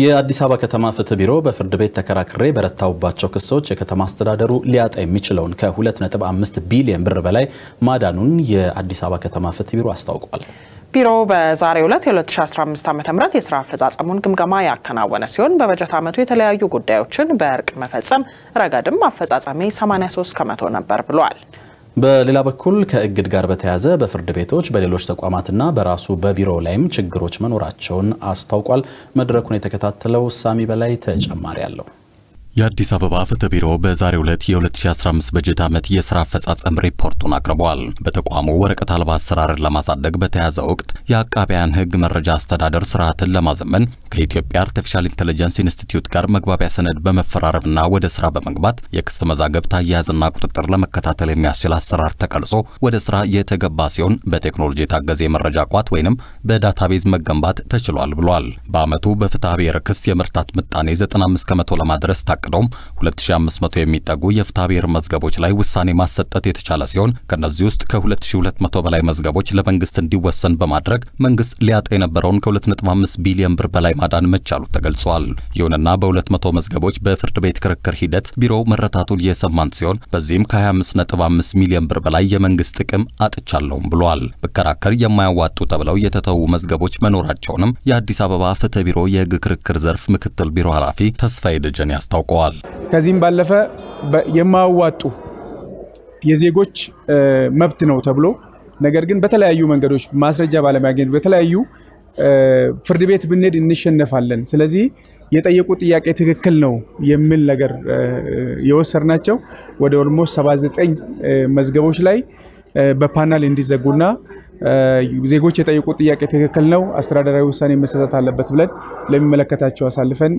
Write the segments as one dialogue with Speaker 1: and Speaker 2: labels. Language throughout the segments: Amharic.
Speaker 1: የአዲስ አበባ ከተማ ፍትህ ቢሮ በፍርድ ቤት ተከራክሬ በረታውባቸው ክሶች የከተማ አስተዳደሩ ሊያጣ የሚችለውን ከ2.5 ቢሊዮን ብር በላይ ማዳኑን የአዲስ አበባ ከተማ ፍትህ ቢሮ አስታውቋል።
Speaker 2: ቢሮው በዛሬው ዕለት የ2015 ዓ ም የስራ አፈጻጸሙን ግምገማ ያከናወነ ሲሆን በበጀት ዓመቱ የተለያዩ ጉዳዮችን በእርቅ መፈጸም ረገድም አፈጻጸሜ 83 ከመቶ ነበር ብሏል።
Speaker 1: በሌላ በኩል ከእግድ ጋር በተያያዘ በፍርድ ቤቶች በሌሎች ተቋማትና በራሱ በቢሮ ላይም ችግሮች መኖራቸውን አስታውቋል። መድረኩን የተከታተለው ሳሚ በላይ ተጨማሪ አለው።
Speaker 3: የአዲስ አበባ ፍትህ ቢሮ በዛሬው ዕለት የ2015 በጀት ዓመት የሥራ አፈጻጸም ሪፖርቱን አቅርቧል። በተቋሙ ወረቀት አልባ አሰራርን ለማሳደግ በተያዘ ወቅት የአቃቢያን ሕግ መረጃ አስተዳደር ስርዓትን ለማዘመን ከኢትዮጵያ አርቲፊሻል ኢንቴሊጀንስ ኢንስቲትዩት ጋር መግባቢያ ሰነድ በመፈራረምና ወደ ስራ በመግባት የክስ መዛግብት አያያዝና ቁጥጥር ለመከታተል የሚያስችል አሰራር ተቀርጾ ወደ ስራ የተገባ ሲሆን በቴክኖሎጂ የታገዘ የመረጃ ቋት ወይንም በዳታቤዝ መገንባት ተችሏል ብሏል። በዓመቱ በፍትሐ ብሔር ክስ የምርታት ምጣኔ 95 ከመቶ ለማድረስ ታ አቅዶም 2500 የሚጠጉ የፍትሐብሔር መዝገቦች ላይ ውሳኔ ማሰጠት የተቻለ ሲሆን ከእነዚህ ውስጥ ከ2200 በላይ መዝገቦች ለመንግስት እንዲወሰን በማድረግ መንግስት ሊያጣ የነበረውን ከ2.5 ቢሊዮን ብር በላይ ማዳን መቻሉ ተገልጿል። ይሁንና በ200 መዝገቦች በፍርድ ቤት ክርክር ሂደት ቢሮው መረታቱን የሰማን ሲሆን በዚህም ከ25.5 ሚሊዮን ብር በላይ የመንግስት ጥቅም አጥቻለሁም ብሏል። ብከራከር የማያዋጡ ተብለው የተተዉ መዝገቦች መኖራቸውንም የአዲስ አበባ ፍትህ ቢሮ የህግ ክርክር ዘርፍ ምክትል ቢሮ ኃላፊ ተስፋዬ ደጀኔ አስታውቋል። አስታውቀዋል።
Speaker 4: ከዚህም ባለፈ የማያዋጡ የዜጎች መብት ነው ተብሎ ነገር ግን በተለያዩ መንገዶች ማስረጃ ባለማግኘት በተለያዩ ፍርድ ቤት ብንሄድ እንሸነፋለን፣ ስለዚህ የጠየቁ ጥያቄ ትክክል ነው የሚል ነገር ናቸው ወደ ኦልሞስት 79 መዝገቦች ላይ በፓናል እንዲዘጉና ዜጎች የጠየቁት ጥያቄ ትክክል ነው፣ አስተዳደራዊ ውሳኔ መሰጠት አለበት ብለን ለሚመለከታቸው አሳልፈን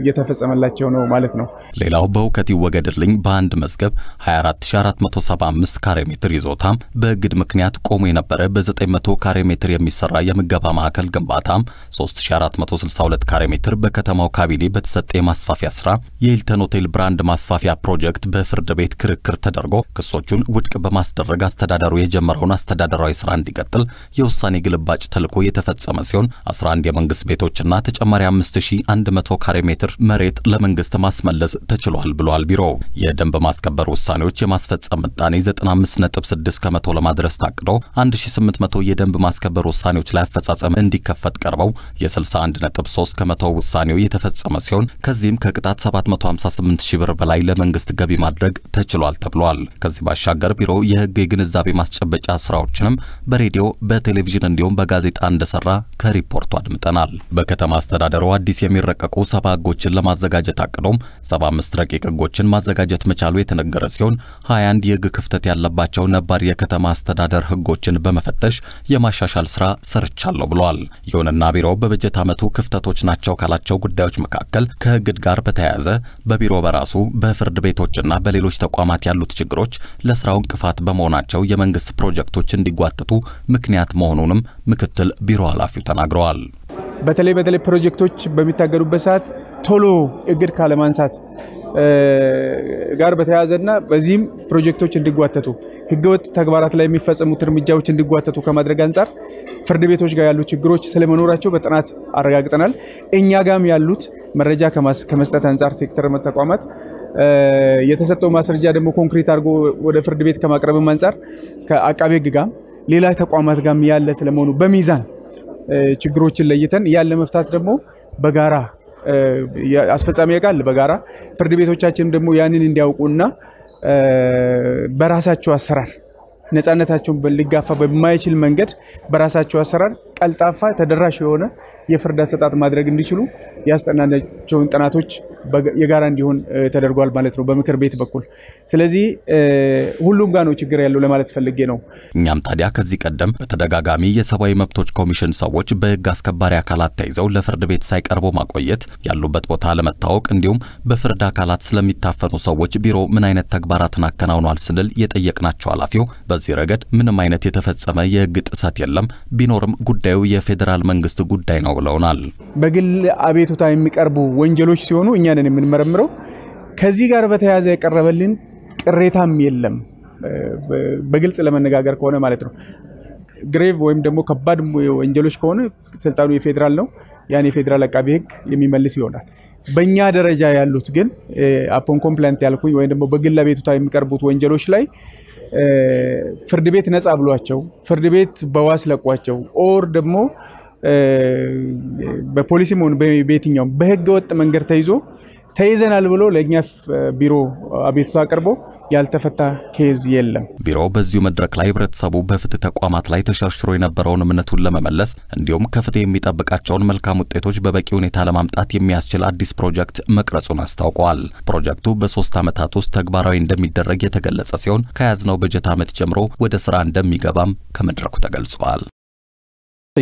Speaker 4: እየተፈጸመላቸው ነው ማለት ነው።
Speaker 3: ሌላው በእውከት ይወገድልኝ በአንድ መዝገብ 24475 ካሬ ሜትር ይዞታ በእግድ ምክንያት ቆሞ የነበረ በ900 ካሬ ሜትር የሚሰራ የምገባ ማዕከል ግንባታ 3462 ካሬ ሜትር በከተማው ካቢኔ በተሰጠ የማስፋፊያ ስራ የሂልተን ሆቴል ብራንድ ማስፋፊያ ፕሮጀክት በፍርድ ቤት ክርክር ተደርጎ ክሶቹን ውድቅ በማስደረግ አስተዳደሩ የጀመረውን አስተዳደራዊ ስራ እንዲ እንዲቀጥል የውሳኔ ግልባጭ ተልዕኮ የተፈጸመ ሲሆን 11 የመንግስት ቤቶችና ተጨማሪ 5100 ካሬ ሜትር መሬት ለመንግስት ማስመለስ ተችሏል ብሏል ቢሮ የደንብ ማስከበር ውሳኔዎች የማስፈጸም ምጣኔ 95.6 ከመቶ ለማድረስ ታቅዶ 1800 የደንብ ማስከበር ውሳኔዎች ላይ አፈጻጸም እንዲከፈት ቀርበው የ61.3 ከመቶ ውሳኔው የተፈጸመ ሲሆን ከዚህም ከቅጣት 758 ሺህ ብር በላይ ለመንግስት ገቢ ማድረግ ተችሏል ተብሏል። ከዚህ ባሻገር ቢሮው የህግ የግንዛቤ ማስጨበጫ ስራዎችንም በሬ በሬዲዮ በቴሌቪዥን እንዲሁም በጋዜጣ እንደሰራ ከሪፖርቱ አድምጠናል። በከተማ አስተዳደሩ አዲስ የሚረቀቁ ሰባ ህጎችን ለማዘጋጀት አቅዶም 75 ረቂቅ ህጎችን ማዘጋጀት መቻሉ የተነገረ ሲሆን 21 የህግ ክፍተት ያለባቸው ነባር የከተማ አስተዳደር ህጎችን በመፈተሽ የማሻሻል ስራ ሰርቻለሁ ብለዋል። ይሁንና ቢሮው በበጀት ዓመቱ ክፍተቶች ናቸው ካላቸው ጉዳዮች መካከል ከህግድ ጋር በተያያዘ በቢሮ በራሱ በፍርድ ቤቶችና በሌሎች ተቋማት ያሉት ችግሮች ለስራው እንቅፋት በመሆናቸው የመንግስት ፕሮጀክቶች እንዲጓተቱ ምክንያት መሆኑንም ምክትል ቢሮ ኃላፊው ተናግረዋል።
Speaker 4: በተለይ በተለይ ፕሮጀክቶች በሚታገዱበት ሰዓት ቶሎ እግድ ካለማንሳት ጋር በተያያዘና በዚህም ፕሮጀክቶች እንዲጓተቱ ህገወጥ ተግባራት ላይ የሚፈጸሙት እርምጃዎች እንዲጓተቱ ከማድረግ አንጻር ፍርድ ቤቶች ጋር ያሉ ችግሮች ስለመኖራቸው በጥናት አረጋግጠናል። እኛ ጋም ያሉት መረጃ ከመስጠት አንጻር ሴክተር ተቋማት የተሰጠው ማስረጃ ደግሞ ኮንክሪት አድርጎ ወደ ፍርድ ቤት ከማቅረብም አንጻር ከአቃቤ ህግ ሌላ ተቋማት ጋር ያለ ስለመሆኑ በሚዛን ችግሮችን ለይተን ያለ መፍታት ደግሞ በጋራ አስፈጻሚ ያውቃል። በጋራ ፍርድ ቤቶቻችን ደግሞ ያንን እንዲያውቁና በራሳቸው አሰራር ነፃነታቸውን ሊጋፋ በማይችል መንገድ በራሳቸው አሰራር ቀልጣፋ ተደራሽ የሆነ የፍርድ አሰጣጥ ማድረግ እንዲችሉ ያስጠናናቸውን ጥናቶች የጋራ እንዲሆን ተደርጓል ማለት ነው በምክር ቤት በኩል። ስለዚህ ሁሉም ጋር ነው ችግር ያለው ለማለት ፈልጌ ነው።
Speaker 3: እኛም ታዲያ ከዚህ ቀደም በተደጋጋሚ የሰብአዊ መብቶች ኮሚሽን ሰዎች በህግ አስከባሪ አካላት ተይዘው ለፍርድ ቤት ሳይቀርቡ ማቆየት፣ ያሉበት ቦታ ለመታወቅ እንዲሁም በፍርድ አካላት ስለሚታፈኑ ሰዎች ቢሮ ምን አይነት ተግባራትን አከናውኗል ስንል የጠየቅናቸው ኃላፊው በዚህ ረገድ ምንም አይነት የተፈጸመ የህግ ጥሰት የለም ቢኖርም ጉዳይ ጉዳዩ የፌዴራል መንግስት ጉዳይ ነው ብለውናል።
Speaker 4: በግል አቤቱታ የሚቀርቡ ወንጀሎች ሲሆኑ እኛን የምንመረምረው። ከዚህ ጋር በተያያዘ የቀረበልን ቅሬታም የለም። በግልጽ ለመነጋገር ከሆነ ማለት ነው። ግሬቭ ወይም ደግሞ ከባድ ወንጀሎች ከሆነ ስልጣኑ የፌዴራል ነው። ያን የፌዴራል አቃቢ ህግ የሚመልስ ይሆናል። በእኛ ደረጃ ያሉት ግን አፖን ኮምፕላንት ያልኩኝ ወይም ደግሞ በግል አቤቱታ የሚቀርቡት ወንጀሎች ላይ ፍርድ ቤት ነጻ ብሏቸው ፍርድ ቤት በዋስ ለቋቸው ኦር ደግሞ በፖሊሲም ሆነ በየትኛውም በህገ ወጥ መንገድ ተይዞ ተይዘናል ብሎ ለእኛ ቢሮ አቤቱታ አቅርቦ ያልተፈታ ኬዝ የለም።
Speaker 3: ቢሮው በዚሁ መድረክ ላይ ህብረተሰቡ በፍትህ ተቋማት ላይ ተሸርሽሮ የነበረውን እምነቱን ለመመለስ እንዲሁም ከፍትህ የሚጠብቃቸውን መልካም ውጤቶች በበቂ ሁኔታ ለማምጣት የሚያስችል አዲስ ፕሮጀክት መቅረጹን አስታውቀዋል። ፕሮጀክቱ በሶስት ዓመታት ውስጥ ተግባራዊ እንደሚደረግ የተገለጸ ሲሆን ከያዝነው በጀት ዓመት ጀምሮ ወደ ስራ እንደሚገባም ከመድረኩ ተገልጿል።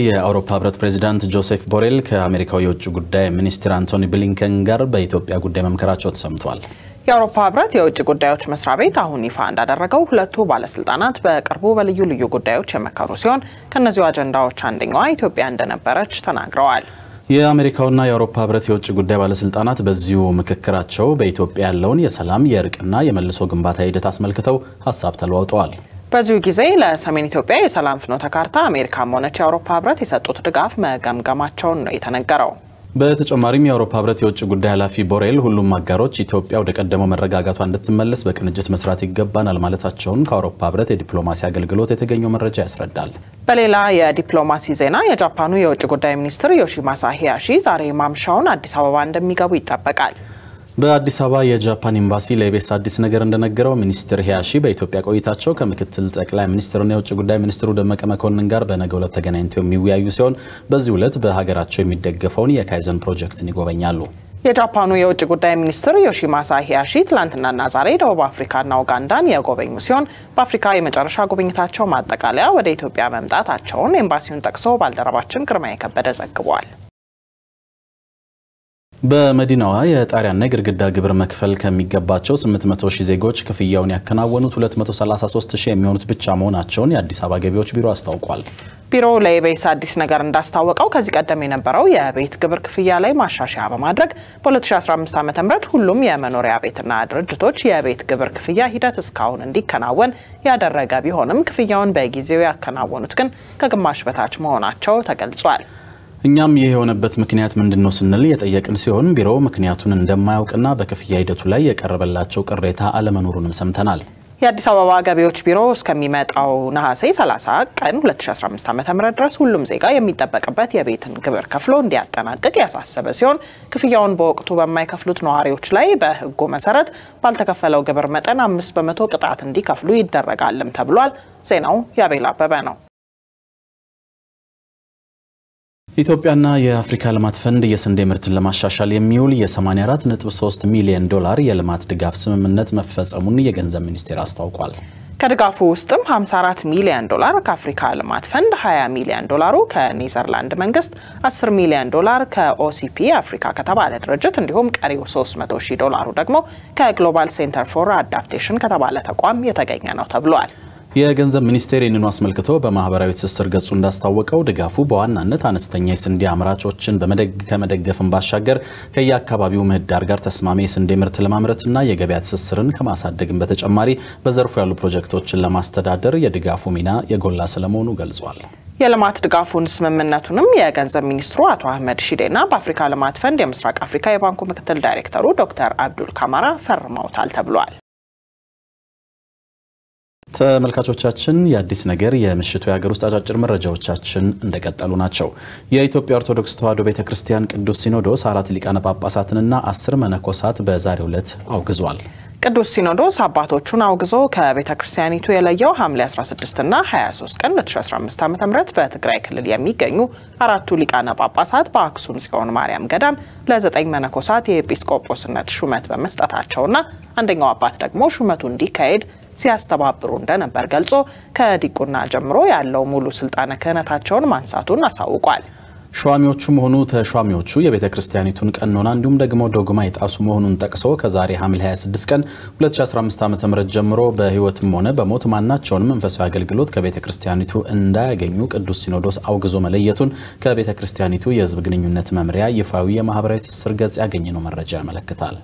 Speaker 1: የአውሮፓ ህብረት ፕሬዚዳንት ጆሴፍ ቦሬል ከአሜሪካው የውጭ ጉዳይ ሚኒስትር አንቶኒ ብሊንከን ጋር በኢትዮጵያ ጉዳይ መምከራቸው ተሰምቷል።
Speaker 2: የአውሮፓ ህብረት የውጭ ጉዳዮች መስሪያ ቤት አሁን ይፋ እንዳደረገው ሁለቱ ባለስልጣናት በቅርቡ በልዩ ልዩ ጉዳዮች የመከሩ ሲሆን ከእነዚሁ አጀንዳዎች አንደኛዋ ኢትዮጵያ እንደነበረች ተናግረዋል።
Speaker 1: የአሜሪካውና የአውሮፓ ህብረት የውጭ ጉዳይ ባለስልጣናት በዚሁ ምክክራቸው በኢትዮጵያ ያለውን የሰላም የእርቅና የመልሶ ግንባታ ሂደት አስመልክተው ሀሳብ ተለዋውጠዋል።
Speaker 2: በዚሁ ጊዜ ለሰሜን ኢትዮጵያ የሰላም ፍኖተ ካርታ አሜሪካም ሆነች የአውሮፓ ህብረት የሰጡት ድጋፍ መገምገማቸውን ነው የተነገረው።
Speaker 1: በተጨማሪም የአውሮፓ ህብረት የውጭ ጉዳይ ኃላፊ ቦሬል ሁሉም አጋሮች ኢትዮጵያ ወደ ቀደመው መረጋጋቷ እንድትመለስ በቅንጅት መስራት ይገባናል ማለታቸውን ከአውሮፓ ህብረት የዲፕሎማሲ አገልግሎት የተገኘው መረጃ ያስረዳል።
Speaker 2: በሌላ የዲፕሎማሲ ዜና የጃፓኑ የውጭ ጉዳይ ሚኒስትር ዮሺማሳ ሂያሺ ዛሬ ማምሻውን አዲስ አበባ እንደሚገቡ ይጠበቃል።
Speaker 1: በአዲስ አበባ የጃፓን ኤምባሲ ለኢቢኤስ አዲስ ነገር እንደነገረው ሚኒስትር ሂያሺ በኢትዮጵያ ቆይታቸው ከምክትል ጠቅላይ ሚኒስትርና የውጭ ጉዳይ ሚኒስትሩ ደመቀ መኮንን ጋር በነገው ዕለት ተገናኝተው የሚወያዩ ሲሆን በዚህ ዕለት በሀገራቸው የሚደገፈውን የካይዘን ፕሮጀክትን
Speaker 2: ይጎበኛሉ። የጃፓኑ የውጭ ጉዳይ ሚኒስትር ዮሺማሳ ሂያሺ ትላንትናና ዛሬ ደቡብ አፍሪካና ኡጋንዳን የጎበኙ ሲሆን በአፍሪካ የመጨረሻ ጉብኝታቸው ማጠቃለያ ወደ ኢትዮጵያ መምጣታቸውን ኤምባሲውን ጠቅሶ ባልደረባችን ግርማ የከበደ ዘግቧል።
Speaker 1: በመዲናዋ የጣሪያና የግድግዳ ግብር መክፈል ከሚገባቸው 800 ሺህ ዜጎች ክፍያውን ያከናወኑት 233 ሺህ የሚሆኑት ብቻ መሆናቸውን የአዲስ አበባ ገቢዎች ቢሮ አስታውቋል።
Speaker 2: ቢሮው ለኢቢኤስ አዲስ ነገር እንዳስታወቀው ከዚህ ቀደም የነበረው የቤት ግብር ክፍያ ላይ ማሻሻያ በማድረግ በ2015 ዓ ም ሁሉም የመኖሪያ ቤትና ድርጅቶች የቤት ግብር ክፍያ ሂደት እስካሁን እንዲከናወን ያደረገ ቢሆንም ክፍያውን በጊዜው ያከናወኑት ግን ከግማሽ በታች መሆናቸው ተገልጿል።
Speaker 1: እኛም ይህ የሆነበት ምክንያት ምንድን ነው ስንል የጠየቅን ሲሆን ቢሮው ምክንያቱን እንደማያውቅና በክፍያ ሂደቱ ላይ የቀረበላቸው ቅሬታ አለመኖሩንም ሰምተናል።
Speaker 2: የአዲስ አበባ ገቢዎች ቢሮ እስከሚመጣው ነሐሴ 30 ቀን 2015 ዓ.ም ድረስ ሁሉም ዜጋ የሚጠበቅበት የቤትን ግብር ከፍሎ እንዲያጠናቅቅ ያሳሰበ ሲሆን ክፍያውን በወቅቱ በማይከፍሉት ነዋሪዎች ላይ በሕጉ መሰረት ባልተከፈለው ግብር መጠን አምስት በመቶ ቅጣት እንዲከፍሉ ይደረጋልም ተብሏል። ዜናው የአቤል አበበ ነው።
Speaker 1: ኢትዮጵያና የአፍሪካ ልማት ፈንድ የስንዴ ምርትን ለማሻሻል የሚውል የ84.3 ሚሊዮን ዶላር የልማት ድጋፍ ስምምነት መፈጸሙን የገንዘብ ሚኒስቴር አስታውቋል።
Speaker 2: ከድጋፉ ውስጥም 54 ሚሊዮን ዶላር ከአፍሪካ ልማት ፈንድ፣ 20 ሚሊዮን ዶላሩ ከኔዘርላንድ መንግስት፣ 10 ሚሊዮን ዶላር ከኦሲፒ አፍሪካ ከተባለ ድርጅት እንዲሁም ቀሪው 300 ሺህ ዶላሩ ደግሞ ከግሎባል ሴንተር ፎር አዳፕቴሽን ከተባለ ተቋም የተገኘ ነው ተብሏል።
Speaker 1: የገንዘብ ሚኒስቴር ይህንኑ አስመልክቶ በማህበራዊ ትስስር ገጹ እንዳስታወቀው ድጋፉ በዋናነት አነስተኛ የስንዴ አምራቾችን ከመደገፍን ባሻገር ከየአካባቢው ምህዳር ጋር ተስማሚ የስንዴ ምርት ለማምረትና የገበያ ትስስርን ከማሳደግን በተጨማሪ በዘርፉ ያሉ ፕሮጀክቶችን ለማስተዳደር የድጋፉ ሚና የጎላ ስለመሆኑ ገልጿል።
Speaker 2: የልማት ድጋፉን ስምምነቱንም የገንዘብ ሚኒስትሩ አቶ አህመድ ሺዴና በአፍሪካ ልማት ፈንድ የምስራቅ አፍሪካ የባንኩ ምክትል ዳይሬክተሩ ዶክተር አብዱል ካማራ ፈርመውታል ተብሏል።
Speaker 1: ተመልካቾቻችን የአዲስ ነገር የምሽቱ የሀገር ውስጥ አጫጭር መረጃዎቻችን እንደቀጠሉ ናቸው። የኢትዮጵያ ኦርቶዶክስ ተዋሕዶ ቤተ ክርስቲያን ቅዱስ ሲኖዶስ አራት ሊቃነ ጳጳሳትንና አስር መነኮሳት በዛሬው ዕለት አውግዟል።
Speaker 2: ቅዱስ ሲኖዶስ አባቶቹን አውግዞ ከቤተ ክርስቲያኒቱ የለየው ሐምሌ 16ና 23 ቀን 2015 ዓ ም በትግራይ ክልል የሚገኙ አራቱ ሊቃነ ጳጳሳት በአክሱም ጽዮን ማርያም ገዳም ለዘጠኝ መነኮሳት የኤጲስቆጶስነት ሹመት በመስጠታቸውና አንደኛው አባት ደግሞ ሹመቱ እንዲካሄድ ሲያስተባብሩ እንደነበር ገልጾ ከዲቁና ጀምሮ ያለው ሙሉ ስልጣነ ክህነታቸውን ማንሳቱን አሳውቋል።
Speaker 1: ሿሚዎቹም ሆኑ ተሿሚዎቹ የቤተ ክርስቲያኒቱን ቀኖና እንዲሁም ደግሞ ዶግማ የጣሱ መሆኑን ጠቅሶ ከዛሬ ሐምሌ 26 ቀን 2015 ዓ ም ጀምሮ በሕይወትም ሆነ በሞት ማናቸውንም መንፈሳዊ አገልግሎት ከቤተ ክርስቲያኒቱ እንዳያገኙ ቅዱስ ሲኖዶስ አውግዞ መለየቱን ከቤተ ክርስቲያኒቱ የሕዝብ ግንኙነት መምሪያ ይፋዊ የማህበራዊ ትስስር ገጽ ያገኘነው መረጃ ያመለክታል።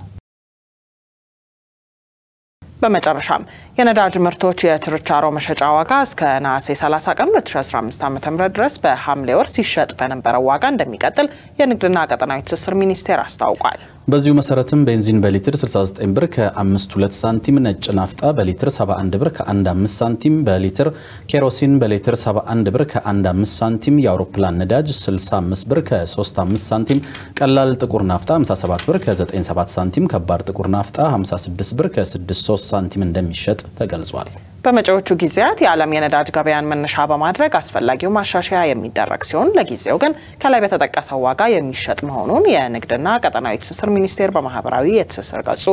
Speaker 2: በመጨረሻም የነዳጅ ምርቶች የችርቻሮ መሸጫ ዋጋ እስከ ነሐሴ 30 ቀን 2015 ዓ ም ድረስ በሐምሌ ወር ሲሸጥ በነበረው ዋጋ እንደሚቀጥል የንግድና ቀጠናዊ ትስስር ሚኒስቴር አስታውቋል።
Speaker 1: በዚሁ መሰረትም ቤንዚን በሊትር 69 ብር ከ52 ሳንቲም፣ ነጭ ናፍጣ በሊትር 71 ብር ከ15 ሳንቲም በሊትር ኬሮሲን በሊትር 71 ብር ከ15 ሳንቲም፣ የአውሮፕላን ነዳጅ 65 ብር ከ35 ሳንቲም፣ ቀላል ጥቁር ናፍጣ 57 ብር ከ97 ሳንቲም፣ ከባድ ጥቁር ናፍጣ 56 ብር ከ63 ሳንቲም እንደሚሸጥ ተገልጿል።
Speaker 2: በመጪዎቹ ጊዜያት የዓለም የነዳጅ ገበያን መነሻ በማድረግ አስፈላጊው ማሻሻያ የሚደረግ ሲሆን ለጊዜው ግን ከላይ በተጠቀሰው ዋጋ የሚሸጥ መሆኑን የንግድና ቀጠናዊ ትስስር ሚኒስቴር በማህበራዊ የትስስር ገጹ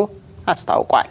Speaker 2: አስታውቋል።